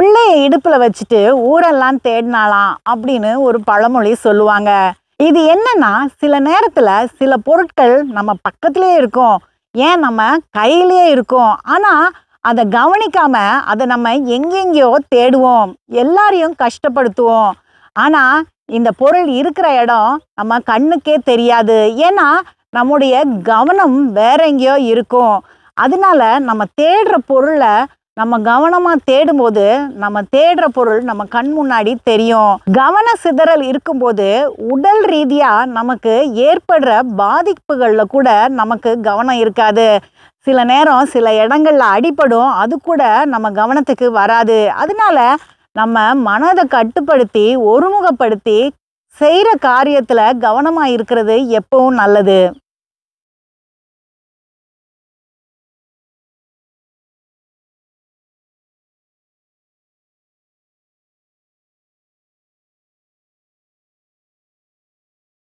பிள்ளையை இடுப்பில் வச்சுட்டு ஊரெல்லாம் தேடினாலாம் அப்படின்னு ஒரு பழமொழி சொல்லுவாங்க இது என்னன்னா சில நேரத்தில் சில பொருட்கள் நம்ம பக்கத்திலேயே இருக்கும் ஏன் நம்ம கையிலேயே இருக்கும் ஆனால் அதை கவனிக்காம அதை நம்ம எங்கெங்கயோ தேடுவோம் எல்லாரையும் கஷ்டப்படுத்துவோம் ஆனால் இந்த பொருள் இருக்கிற இடம் நம்ம கண்ணுக்கே தெரியாது ஏன்னா நம்முடைய கவனம் வேற எங்கேயோ இருக்கும் அதனால நம்ம தேடுற பொருளை நம்ம கவனமாக தேடும்போது நம்ம தேடுற பொருள் நம்ம கண் முன்னாடி தெரியும் கவன சிதறல் இருக்கும்போது உடல் ரீதியாக நமக்கு ஏற்படுற பாதிப்புகளில் கூட நமக்கு கவனம் இருக்காது சில நேரம் சில இடங்களில் அடிப்படும் அது கூட நம்ம கவனத்துக்கு வராது அதனால நம்ம மனதை கட்டுப்படுத்தி ஒருமுகப்படுத்தி செய்கிற காரியத்தில் கவனமாக இருக்கிறது எப்பவும் நல்லது